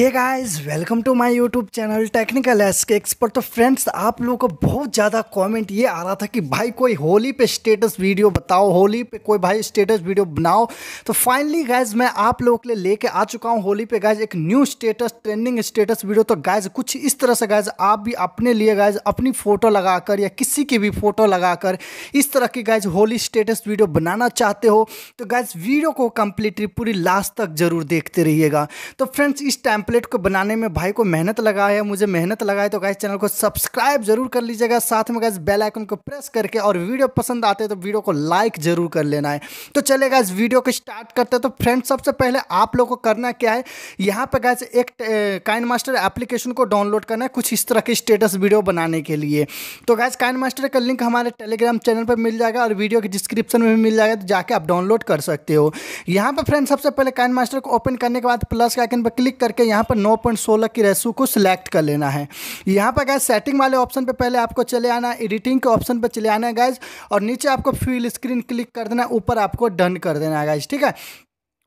hey guys welcome to my YouTube channel technical S K expert तो friends आप लोगों को बहुत ज़्यादा कमेंट ये आ रहा था कि भाई कोई होली पे स्टेटस वीडियो बताओ होली पे कोई भाई स्टेटस वीडियो बनाओ तो फाइनली गाइस मैं आप लोगों के लिए लेके आ चुका हूँ होली पे गाइज एक new status trending status video तो गाइज कुछ इस तरह से गाइज आप भी अपने लिए गाइज अपनी फ़ोटो लगाकर या किसी की भी फ़ोटो लगाकर इस तरह की गाइज होली स्टेटस वीडियो बनाना चाहते हो तो गाइज वीडियो को कम्प्लीटली पूरी लास्ट तक ज़रूर देखते रहिएगा तो फ्रेंड्स इस टाइम टेम्पलेट को बनाने में भाई को मेहनत लगा है मुझे मेहनत लगा है तो गाइस चैनल को सब्सक्राइब जरूर कर लीजिएगा साथ में गाइस बेल आइकन को प्रेस करके और वीडियो पसंद आते हैं तो वीडियो को लाइक जरूर कर लेना है तो चलेगा इस वीडियो को स्टार्ट करते हैं तो फ्रेंड्स सबसे पहले आप लोग को करना क्या है यहाँ पर गाइस एक काइन मास्टर एप्लीकेशन को डाउनलोड करना है कुछ इस तरह की स्टेटस वीडियो बनाने के लिए तो गाइस काइन मास्टर का लिंक हमारे टेलीग्राम चैनल पर मिल जाएगा और वीडियो के डिस्क्रिप्शन में भी मिल जाएगा तो जाके आप डाउनलोड कर सकते हो यहाँ पर फ्रेंड सबसे पहले काइन मास्टर को ओपन करने के बाद प्लस के आइकन पर क्लिक करके यहाँ यहाँ पर नौ पॉइंट सोलह की रेसू को सिलेक्ट कर लेना है यहाँ पर गैस सेटिंग वाले ऑप्शन पर पहले आपको चले आना एडिटिंग के ऑप्शन पर चले आना है गैस और नीचे आपको फिल स्क्रीन क्लिक कर देना ऊपर आपको डन कर देना है गैस ठीक है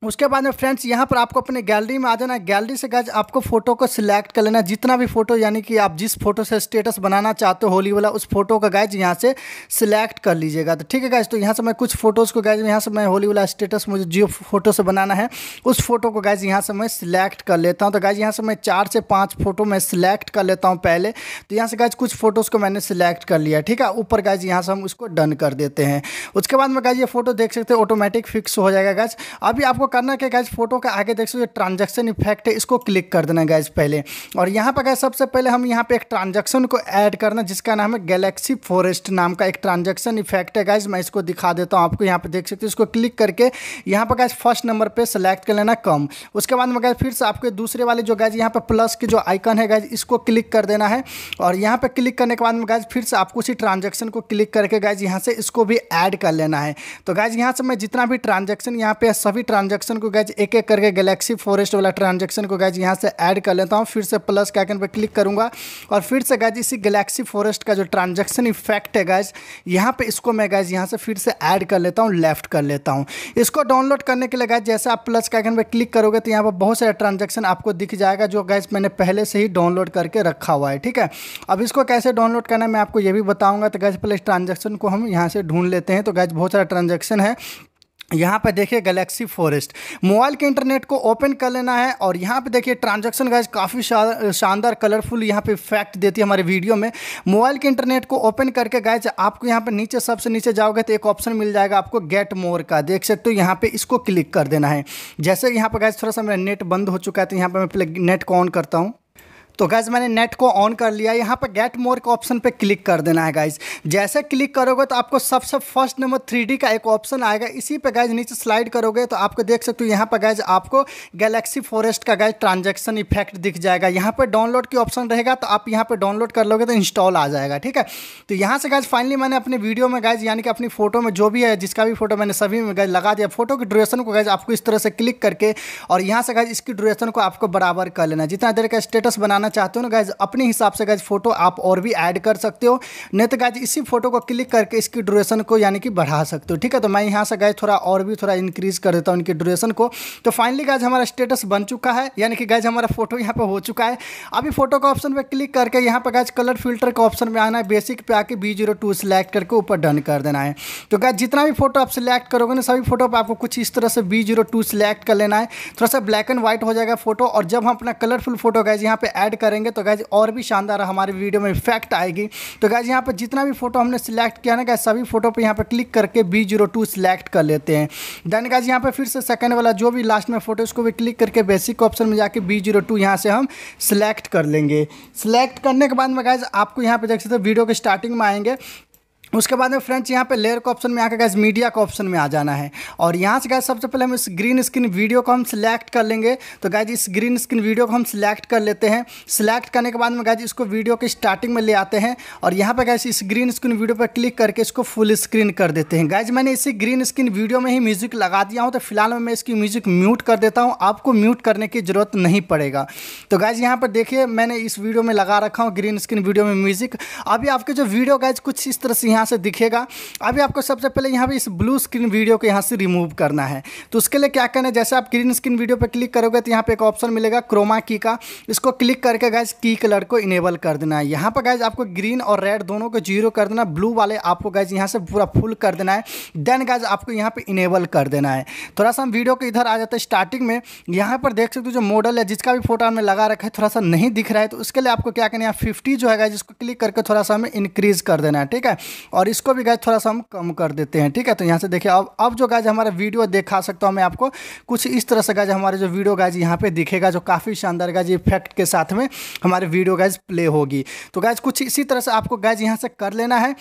उसके बाद में फ्रेंड्स यहाँ पर आपको अपने गैलरी में आ जाना है गैलरी से गज आपको फोटो को सिलेक्ट कर लेना जितना भी फोटो यानी कि आप जिस फोटो से स्टेटस बनाना चाहते हो होली वाला उस फोटो का गैज यहाँ से सिलेक्ट कर लीजिएगा तो ठीक है गैज तो यहाँ से मैं कुछ फोटोज़ को गैज यहाँ से मैं होली वाला स्टेटस मुझे जियो फोटो से बनाना है उस फोटो को गैज यहाँ से मैं सिलेक्ट कर लेता हूँ तो गैज यहाँ से मैं चार से पाँच फोटो मैं सिलेक्ट कर लेता हूँ पहले तो यहाँ से गैज कुछ फोटोज़ को मैंने सिलेक्ट कर लिया ठीक है ऊपर गैज यहाँ से हम उसको डन कर देते हैं उसके बाद में गैज ये फोटो देख सकते हो ऑटोमेटिक फिक्स हो जाएगा गैज अभी आपको करना क्या गैज फोटो का आगे देख सकते ट्रांजेक्शन इफेक्ट है इसको क्लिक कर देना गैज पहले और यहाँ पर गए सबसे पहले हम यहाँ पे एक ट्रांजेक्शन को ऐड करना जिसका नाम है गैलेक्सी फॉरेस्ट नाम का एक ट्रांजेक्शन इफेक्ट है गैज मैं इसको दिखा देता हूँ आपको यहाँ पर देख सकते हो इसको क्लिक करके यहाँ पर गए फर्स्ट नंबर पर सेलेक्ट कर लेना कम उसके बाद में गैस फिर से आपके दूसरे वाले जो गैज यहाँ पर प्लस के जो आइकन है गैज इसको क्लिक कर देना है और यहाँ पर क्लिक करने के बाद में गैज फिर से आपको उसी ट्रांजेक्शन को क्लिक करके गैज यहाँ से इसको भी ऐड कर लेना है तो गैज यहाँ से मैं जितना भी ट्रांजेक्शन यहाँ पे सभी ट्रांजेक्शन ट्रांजेक्शन को गैज एक एक करके गैलेक्सी फॉरेस्ट वाला ट्रांजेक्शन को गैज यहाँ से ऐड कर लेता हूँ फिर से प्लस के आइकन पर क्लिक करूँगा और फिर से गैज इसी गैलेक्सी फॉरेस्ट का जो ट्रांजेक्शन इफेक्ट है गैज यहाँ पर इसको मैं गैज यहाँ से फिर से ऐड कर लेता हूँ लेफ्ट कर लेता हूँ इसको डाउनलोड करने के लिए गैज जैसे आप प्लस के आइकन पर क्लिक करोगे तो यहाँ पर बहुत सारे ट्रांजेक्शन आपको दिख जाएगा जो गैज मैंने पहले से ही डाउनलोड करके रखा हुआ है ठीक है अब इसको कैसे डाउनलोड करना है मैं आपको ये भी बताऊँगा तो गैज प्लस ट्रांजेक्शन को हम यहाँ से ढूंढ लेते हैं तो गैज बहुत सारा ट्रांजेक्शन है यहाँ पे देखिए गैलेक्सी फॉरेस्ट मोबाइल के इंटरनेट को ओपन कर लेना है और यहाँ पे देखिए ट्रांजैक्शन गाइज काफ़ी शानदार कलरफुल यहाँ पे फैक्ट देती है हमारे वीडियो में मोबाइल के इंटरनेट को ओपन करके गाइज आपको यहाँ पे नीचे सबसे नीचे जाओगे तो एक ऑप्शन मिल जाएगा आपको गेट मोर का देख सकते हो यहाँ पर इसको क्लिक कर देना है जैसे यहाँ पर गाइज थोड़ा सा मेरा नेट बंद हो चुका है तो यहाँ पर मैं नेट को ऑन करता हूँ तो गैज़ मैंने नेट को ऑन कर लिया यहाँ पर गेट मोर के ऑप्शन पे क्लिक कर देना है गाइज जैसे क्लिक करोगे तो आपको सबसे फर्स्ट नंबर थ्री का एक ऑप्शन आएगा इसी पे गाइज नीचे स्लाइड करोगे तो आपको देख सकते हो यहाँ पर गाइज आपको गैलेक्सी फॉरेस्ट का गाइज ट्रांजेक्शन इफेक्ट दिख जाएगा यहाँ पर डाउनलोड की ऑप्शन रहेगा तो आप यहाँ पर डाउनलोड कर लोगे तो इंस्टॉल आ जाएगा ठीक है तो यहाँ से गाइज फाइनली मैंने अपने वीडियो में गाइज यानी कि अपनी फोटो में जो भी है जिसका भी फोटो मैंने सभी में गाइज लगा दिया फोटो की ड्यूरेशन को गाइज आपको इस तरह से क्लिक करके और यहाँ से गाइज इसकी ड्यूरेशन को आपको बराबर कर लेना जितना देर का स्टेटस बनाना बनाना चाहते हो ना गाइज अपने हिसाब से गाइज फोटो आप और भी ऐड कर सकते हो नहीं तो गाइज इसी फोटो को क्लिक करके इसकी ड्यूरेशन को यानी कि बढ़ा सकते हो ठीक है तो मैं यहाँ से गाइज थोड़ा और भी थोड़ा इंक्रीज कर देता हूँ इनकी ड्यूरेशन को तो फाइनली गाइज हमारा स्टेटस बन चुका है यानी कि गाइज हमारा फोटो यहाँ पर हो चुका है अभी फोटो का ऑप्शन पर क्लिक करके यहाँ पर गाइज कलर फिल्टर का ऑप्शन में आना है बेसिक पे आके बी जीरो टू सिलेक्ट करके ऊपर डन कर देना है तो गाइज जितना भी फोटो आप सिलेक्ट करोगे ना सभी फोटो पर आपको कुछ इस तरह से बी जीरो टू सिलेक्ट कर लेना है थोड़ा सा ब्लैक एंड व्हाइट हो जाएगा फोटो और जब हम अपना कलरफुल फोटो गाइज यहाँ पे ऐड ऐड करेंगे तो गैज और भी शानदार हमारे वीडियो में इफेक्ट आएगी तो गैज यहाँ पर जितना भी फोटो हमने सिलेक्ट किया ना गैज सभी फोटो पर यहाँ पर क्लिक करके बी जीरो टू सिलेक्ट कर लेते हैं देन गैज यहाँ पर फिर से सेकेंड वाला जो भी लास्ट में फोटो उसको भी क्लिक करके बेसिक ऑप्शन में जाके बी जीरो टू यहाँ से हम सिलेक्ट कर लेंगे सिलेक्ट करने के बाद में गैज आपको यहाँ पर देख सकते हो वीडियो के स्टार्टिंग में आएंगे उसके बाद में फ्रेंड्स यहाँ पे लेयर का ऑप्शन में आकर गैस मीडिया का ऑप्शन में आ जाना है और यहाँ से गैस सबसे पहले हम इस ग्रीन स्क्रीन वीडियो को हम सिलेक्ट कर लेंगे तो गाय इस ग्रीन स्क्रीन वीडियो को हम सिलेक्ट कर लेते हैं सिलेक्ट करने के बाद में गाय इसको वीडियो के स्टार्टिंग में ले आते हैं और यहाँ पर गैस इस ग्रीन स्क्रीन वीडियो पर क्लिक करके इसको फुल स्क्रीन कर देते हैं गाय मैंने इसी ग्रीन स्क्रीन वीडियो में ही म्यूजिक लगा दिया हूँ तो फिलहाल मैं इसकी म्यूजिक म्यूट कर देता हूँ आपको म्यूट करने की ज़रूरत नहीं पड़ेगा तो गैज यहाँ पर देखिए मैंने इस वीडियो में लगा रखा हूँ ग्रीन स्क्रीन वीडियो में म्यूजिक अभी आपके जो वीडियो गायज कुछ इस तरह से यहाँ यहाँ से दिखेगा अभी आपको सबसे पहले यहाँ पर इस ब्लू स्क्रीन वीडियो को यहाँ से रिमूव करना है तो उसके लिए क्या करना है जैसे आप ग्रीन स्क्रीन वीडियो पर क्लिक करोगे तो यहाँ पर एक ऑप्शन मिलेगा क्रोमा की का इसको क्लिक करके गाइज की कलर को इनेबल कर देना है यहाँ पर गाइज आपको ग्रीन और रेड दोनों को जीरो कर देना ब्लू वाले आपको गाइज यहाँ से पूरा फुल कर देना है देन गाइज आपको यहाँ पर इनेबल कर देना है थोड़ा सा हम वीडियो को इधर आ जाते हैं स्टार्टिंग में यहाँ पर देख सकते हो जो मॉडल है जिसका भी फोटो हमने लगा रखा है थोड़ा सा नहीं दिख रहा है तो उसके लिए आपको क्या करना है फिफ्टी जो है जिसको क्लिक करके थोड़ा सा हमें इंक्रीज़ कर देना है ठीक है और इसको भी गैज थोड़ा सा हम कम कर देते हैं ठीक है तो यहाँ से देखिए अब अब जो गैज हमारा वीडियो देखा सकता हूँ मैं आपको कुछ इस तरह से गैज हमारे जो वीडियो गाइज यहाँ पे दिखेगा जो काफ़ी शानदार गाइज इफेक्ट के साथ में हमारे वीडियो गाइज प्ले होगी तो गाइज कुछ इसी तरह से आपको गाइज यहाँ से कर लेना है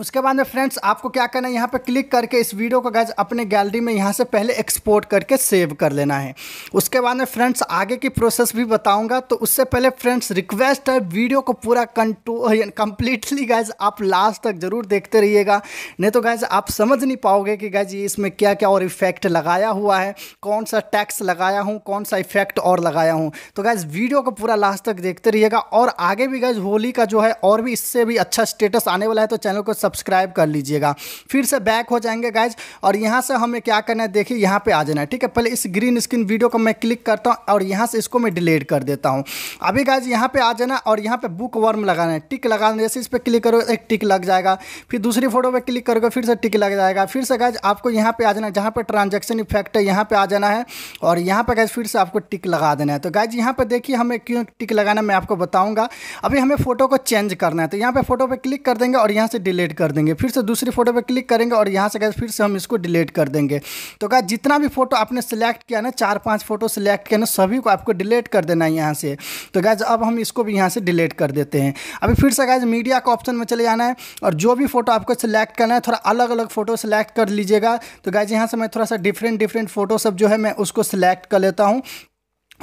उसके बाद में फ्रेंड्स आपको क्या करना है यहाँ पे क्लिक करके इस वीडियो को गैज अपने गैलरी में यहाँ से पहले एक्सपोर्ट करके सेव कर लेना है उसके बाद में फ्रेंड्स आगे की प्रोसेस भी बताऊंगा तो उससे पहले फ्रेंड्स रिक्वेस्ट है वीडियो को पूरा कंट्रो कम्प्लीटली गैज आप लास्ट तक ज़रूर देखते रहिएगा नहीं तो गैज आप समझ नहीं पाओगे कि गैज ये इसमें क्या क्या और इफेक्ट लगाया हुआ है कौन सा टैक्स लगाया हूँ कौन सा इफेक्ट और लगाया हूँ तो गैज वीडियो को पूरा लास्ट तक देखते रहिएगा और आगे भी गैज होली का जो है और भी इससे भी अच्छा स्टेटस आने वाला है तो चैनल को सब सब्सक्राइब कर लीजिएगा फिर से बैक हो जाएंगे गाइज और यहाँ से हमें क्या करना है देखिए यहाँ पे आ जाना है ठीक है पहले इस ग्रीन स्क्रीन वीडियो को मैं क्लिक करता हूँ और यहाँ से इसको मैं डिलीट कर देता हूँ अभी गाइज यहाँ पे आ जाना और यहाँ पे बुक वर्म लगाना है टिक लगाना जैसे इस पर क्लिक करोगे एक टिक लग जाएगा फिर दूसरी फोटो पर क्लिक करोगे फिर से टिक लग जाएगा फिर से गाइज आपको यहाँ पे आ जाना है जहाँ पर ट्रांजेक्शन इफेक्ट है यहाँ पर आ जाना है और यहाँ पर गाइज फिर से आपको टिक लगा देना है तो गाइज यहाँ पर देखिए हमें क्यों टिक लगाना मैं आपको बताऊँगा अभी हमें फ़ोटो को चेंज करना है तो यहाँ पर फोटो पर क्लिक कर देंगे और यहाँ से डिलीट कर देंगे फिर से दूसरी फोटो पर क्लिक करेंगे और यहाँ से गए फिर से हम इसको डिलीट कर देंगे तो क्या जितना भी फोटो आपने सेलेक्ट किया ना चार पाँच फोटो सेलेक्ट किया ना सभी को आपको डिलीट कर देना है यहाँ से तो गैज अब हम इसको भी यहाँ से डिलीट कर देते हैं अभी फिर से गैज मीडिया का ऑप्शन में चले जाना है और जो भी फोटो आपको सेलेक्ट करना है थोड़ा अलग अलग फ़ोटो सेलेक्ट कर लीजिएगा तो गैज यहाँ से मैं थोड़ा सा डिफरेंट डिफरेंट फ़ोटो सब जो है मैं उसको सिलेक्ट कर लेता हूँ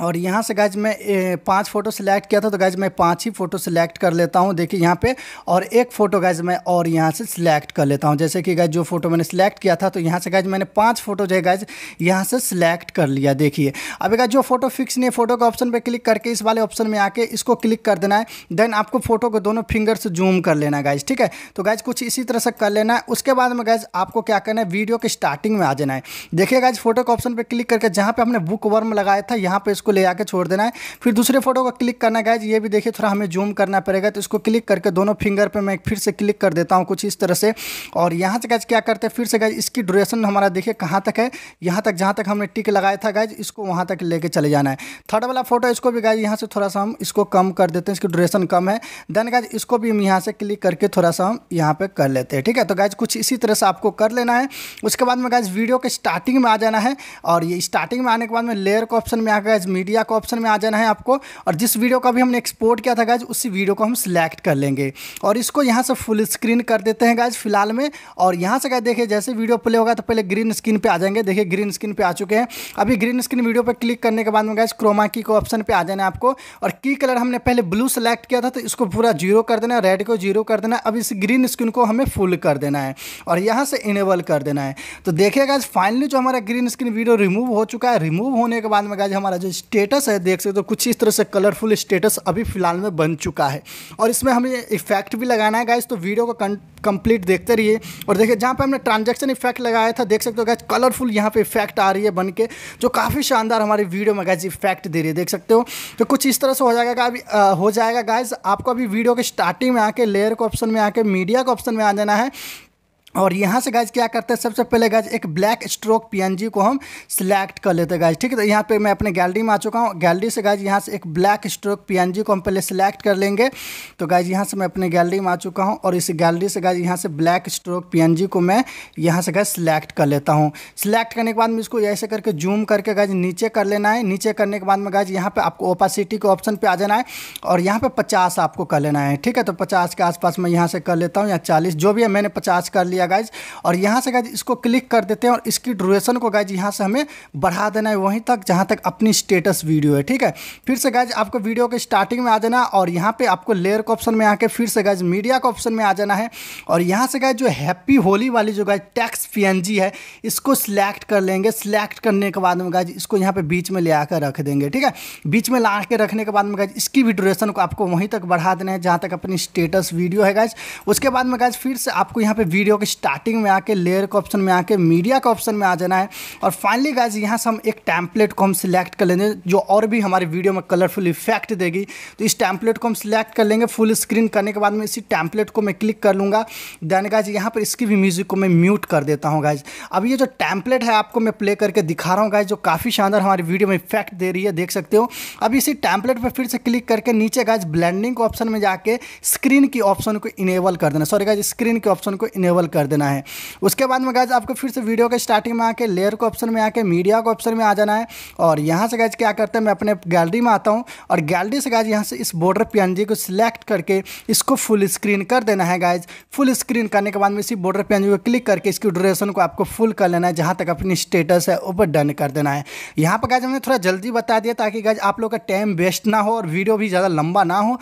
और यहाँ से गाइज मैं पांच फ़ोटो सिलेक्ट किया था तो गाइज मैं पांच ही फ़ोटो सिलेक्ट कर लेता हूँ देखिए यहाँ पे और एक फ़ोटो गाइज मैं और यहाँ से सिलेक्ट कर लेता हूँ जैसे कि गाइज जो फ़ोटो मैंने सिलेक्ट किया था तो यहाँ से गाइज मैंने पांच फ़ोटो जो है गाइज यहाँ से सिलेक्ट कर लिया देखिए अब गाइज जो फ़ोटो फिक्स नहीं है फ़ोटो के ऑप्शन पर क्लिक करके इस वाले ऑप्शन में आके इसको क्लिक कर देना है देन आपको फ़ोटो को दोनों फिंगर से जूम कर लेना है गाइज ठीक है तो गाइज कुछ इसी तरह से कर लेना है उसके बाद में गाइज आपको क्या करना है वीडियो के स्टार्टिंग में आ जाना है देखिए गाइज फ़ोटो का ऑप्शन पर क्लिक करके जहाँ पर हमने बुक वर्म लगाया था यहाँ पर इसको इसको ले आके छोड़ देना है फिर दूसरे फोटो को क्लिक करना गाइज ये भी देखिए थोड़ा हमें जूम करना पड़ेगा तो इसको क्लिक करके दोनों फिंगर पर मैं फिर से क्लिक कर देता हूँ कुछ इस तरह से और यहाँ से गाइज क्या करते हैं फिर से गाइज इसकी ड्यूरेशन हमारा देखिए कहाँ तक है यहाँ तक जहाँ तक हमने टिक लगाया था गाइज इसको वहाँ तक लेके चले जाना है थर्ड वाला फोटो इसको भी गाइज यहाँ से थोड़ा सा हम इसको कम कर देते हैं इसकी ड्यूरेशन कम है देन गाइज इसको भी हम यहाँ से क्लिक करके थोड़ा सा हम यहाँ पे कर लेते हैं ठीक है तो गाइज कुछ इसी तरह से आपको कर लेना है उसके बाद में गाइज वीडियो के स्टार्टिंग में आ जाना है और ये स्टार्टिंग में आने के बाद में लेयर के ऑप्शन में आकर गाइज मीडिया का ऑप्शन में आ जाना है आपको और जिस वीडियो का भी हमने एक्सपोर्ट किया था गाइज उसी वीडियो को हम सिलेक्ट कर लेंगे और इसको यहाँ से फुल स्क्रीन कर देते हैं गाइज फिलहाल में और यहाँ से गाइज देखिए जैसे वीडियो प्ले होगा तो पहले ग्रीन स्क्रीन पर आ जाएंगे देखिए ग्रीन स्क्रीन पर आ चुके हैं अभी ग्रीन स्क्रीन वीडियो पर क्लिक करने के बाद में गाइज क्रोमा की को ऑप्शन पर आ जाना है आपको और की कलर हमने पहले ब्लू सेलेक्ट किया था तो इसको पूरा जीरो कर देना रेड को जीरो कर देना अब इस ग्रीन स्क्रीन को हमें फुल कर देना है और यहाँ से इनेबल कर देना है तो देखिए गाइज फाइनली जो हमारा ग्रीन स्क्रीन वीडियो रिमूव हो चुका है रिमूव होने के बाद में गाइज हमारा जो स्टेटस है देख सकते हो तो कुछ इस तरह से कलरफुल स्टेटस अभी फ़िलहाल में बन चुका है और इसमें हमें इफेक्ट भी लगाना है गाइज तो वीडियो को कंप्लीट देखते रहिए और देखिए जहाँ पे हमने ट्रांजैक्शन इफेक्ट लगाया था देख सकते हो गाइज कलरफुल यहाँ पे इफेक्ट आ रही है बन के जो काफ़ी शानदार हमारी वीडियो में गाइज इफेक्ट दे रही है देख सकते हो तो कुछ इस तरह से हो जाएगा अभी हो जाएगा गाइज आपको अभी वीडियो के स्टार्टिंग में आके लेयर के ऑप्शन में आके मीडिया के ऑप्शन में आ जाना है और यहाँ से गाइज क्या करते हैं सबसे पहले गाइज एक ब्लैक स्ट्रोक पीएनजी को हम सिलेक्ट कर लेते हैं गाइज ठीक है तो यहाँ पे मैं अपने गैलरी में आ चुका हूँ गैलरी से गाइज यहाँ से एक ब्लैक स्ट्रोक पीएनजी को हम पहले सिलेक्ट कर लेंगे तो गाइज यहाँ से मैं अपने गैलरी में आ चुका हूँ और इस गैलरी से गाइज यहाँ से ब्लैक स्ट्रोक पी को मैं यहाँ से गाइज सिलेक्ट कर लेता हूँ सिलेक्ट करने के बाद में इसको ऐसे करके जूम करके गाइज नीचे कर लेना है नीचे करने के बाद में गाइज यहाँ पर आपको ओपासिटी के ऑप्शन पर आ जाना है और यहाँ पर पचास आपको कर लेना है ठीक है तो पचास के आसपास मैं यहाँ से कर लेता हूँ या चालीस जो भी है मैंने पचास कर लिया लिया गाइज और यहाँ से गाइज इसको क्लिक कर देते हैं और इसकी ड्यूरेशन को गाइज यहाँ से हमें बढ़ा देना है वहीं तक जहाँ तक अपनी स्टेटस वीडियो है ठीक है फिर से गाइज आपको वीडियो के स्टार्टिंग में आ जाना और यहाँ पर आपको लेयर के ऑप्शन में आके फिर से गाइज मीडिया का ऑप्शन में आ जाना है और यहाँ से गाइज जो हैप्पी होली वाली जो गाइज टैक्स पी है इसको सिलेक्ट कर लेंगे सिलेक्ट करने के बाद में गाइज इसको यहाँ पर बीच में ले आकर रख देंगे ठीक है बीच में ला के रखने के बाद में गाइज इसकी भी ड्यूरेशन को आपको वहीं तक बढ़ा देना है जहाँ तक अपनी स्टेटस वीडियो है गाइज उसके बाद में गाइज फिर से आपको यहाँ पे वीडियो के स्टार्टिंग में आके लेयर के ऑप्शन में आके मीडिया के ऑप्शन में आ जाना है और फाइनली गाइज यहाँ से हम एक टैंपलेट को हम सिलेक्ट कर लेंगे जो और भी हमारे वीडियो में कलरफुल इफेक्ट देगी तो इस टैंपलेट को हम सिलेक्ट कर लेंगे फुल स्क्रीन करने के बाद में इसी टैंपलेट को मैं क्लिक कर लूँगा देन गाइज यहाँ पर इसकी भी म्यूज़िक को मैं म्यूट कर देता हूँ गाइज अब ये जो टैंपलेट है आपको मैं प्ले करके दिखा रहा हूँ गाइज जो काफ़ी शानदार हमारे वीडियो में इफेक्ट दे रही है देख सकते हो अब इसी टैंपलेट पर फिर से क्लिक करके नीचे गाइज ब्लैंडिंग ऑप्शन में जाके स्क्रीन की ऑप्शन को इनेबल कर देना सॉरी गाइज स्क्रीन के ऑप्शन को इनेबल कर देना है उसके बाद में गैज आपको फिर से वीडियो के स्टार्टिंग में आके लेयर को ऑप्शन में आके मीडिया को ऑप्शन में आ जाना है और यहाँ से गैज क्या करते हैं मैं अपने गैलरी में आता हूँ और गैलरी से गैज यहाँ से इस बॉर्डर पी को सिलेक्ट करके इसको फुल स्क्रीन कर देना है गैज फुल स्क्रीन करने के बाद में इसी बॉर्डर पी को क्लिक करके इसकी ड्यूरेशन को आपको फुल कर लेना है जहाँ तक अपनी स्टेटस है ऊपर डन कर देना है यहाँ पर गैज हमने थोड़ा जल्दी बता दिया ताकि गैज आप लोग का टाइम वेस्ट ना हो और वीडियो भी ज़्यादा लंबा ना हो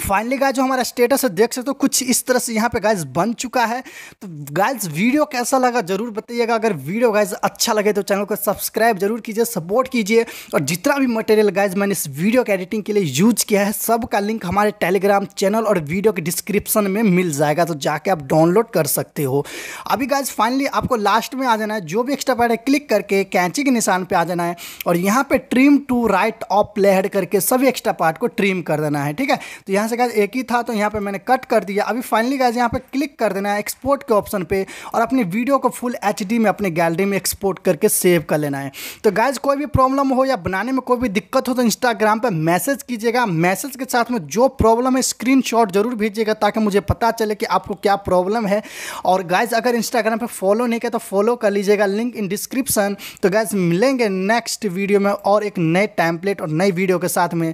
फाइनली गाइज हमारा स्टेटस है देख सकते हो तो कुछ इस तरह से यहाँ पे गाइज बन चुका है तो गाइज वीडियो कैसा लगा जरूर बताइएगा अगर वीडियो गाइज अच्छा लगे तो चैनल को सब्सक्राइब जरूर कीजिए सपोर्ट कीजिए और जितना भी मटेरियल गाइज मैंने इस वीडियो के एडिटिंग के लिए यूज किया है सबका लिंक हमारे टेलीग्राम चैनल और वीडियो के डिस्क्रिप्शन में मिल जाएगा तो जाके आप डाउनलोड कर सकते हो अभी गाइज फाइनली आपको लास्ट में आ जाना है जो भी एक्स्ट्रा पैड है क्लिक करके कैंची के निशान पर आ जाना है और यहाँ पर ट्रिम टू राइट ऑफ लेहड करके सभी एक्स्ट्रा पार्ट को ट्रिम कर देना है ठीक है तो यहाँ यहाँ से गैस एक ही था तो यहाँ पर मैंने कट कर दिया अभी फाइनली गैस यहाँ पर क्लिक कर देना है एक्सपोर्ट के ऑप्शन पर और अपनी वीडियो को फुल एच में अपने गैलरी में एक्सपोर्ट करके सेव कर लेना है तो गाइज कोई भी प्रॉब्लम हो या बनाने में कोई भी दिक्कत हो तो इंस्टाग्राम पर मैसेज कीजिएगा मैसेज के साथ में जो प्रॉब्लम है स्क्रीन जरूर भेजिएगा ताकि मुझे पता चले कि आपको क्या प्रॉब्लम है और गाइज अगर इंस्टाग्राम पर फॉलो नहीं किया तो फॉलो कर लीजिएगा लिंक इन डिस्क्रिप्शन तो गाइज मिलेंगे नेक्स्ट वीडियो में और एक नए टैम्पलेट और नई वीडियो के साथ में